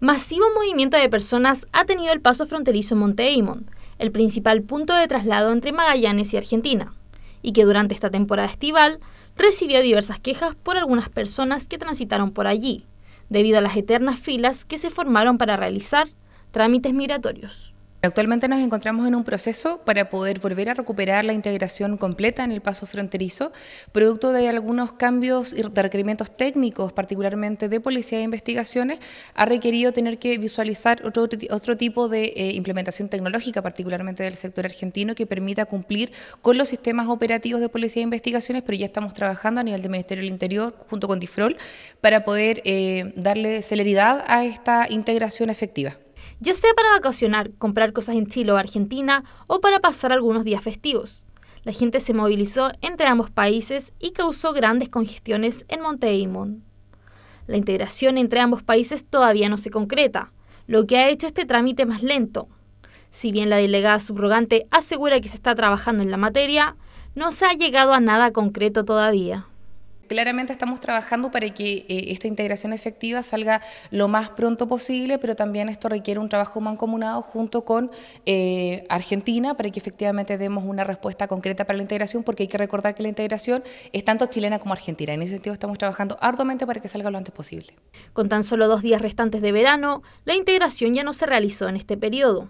Masivo movimiento de personas ha tenido el paso fronterizo Monte Aymon, el principal punto de traslado entre Magallanes y Argentina, y que durante esta temporada estival recibió diversas quejas por algunas personas que transitaron por allí, debido a las eternas filas que se formaron para realizar trámites migratorios. Actualmente nos encontramos en un proceso para poder volver a recuperar la integración completa en el paso fronterizo, producto de algunos cambios y de requerimientos técnicos, particularmente de policía e investigaciones, ha requerido tener que visualizar otro, otro tipo de eh, implementación tecnológica, particularmente del sector argentino, que permita cumplir con los sistemas operativos de policía de investigaciones, pero ya estamos trabajando a nivel del Ministerio del Interior junto con DIFROL para poder eh, darle celeridad a esta integración efectiva ya sea para vacacionar, comprar cosas en Chile o Argentina o para pasar algunos días festivos. La gente se movilizó entre ambos países y causó grandes congestiones en Monteimón. La integración entre ambos países todavía no se concreta, lo que ha hecho este trámite más lento. Si bien la delegada subrogante asegura que se está trabajando en la materia, no se ha llegado a nada concreto todavía claramente estamos trabajando para que eh, esta integración efectiva salga lo más pronto posible, pero también esto requiere un trabajo mancomunado junto con eh, Argentina para que efectivamente demos una respuesta concreta para la integración, porque hay que recordar que la integración es tanto chilena como argentina. En ese sentido estamos trabajando arduamente para que salga lo antes posible. Con tan solo dos días restantes de verano, la integración ya no se realizó en este periodo.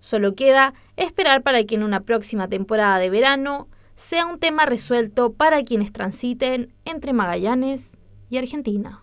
Solo queda esperar para que en una próxima temporada de verano sea un tema resuelto para quienes transiten entre Magallanes y Argentina.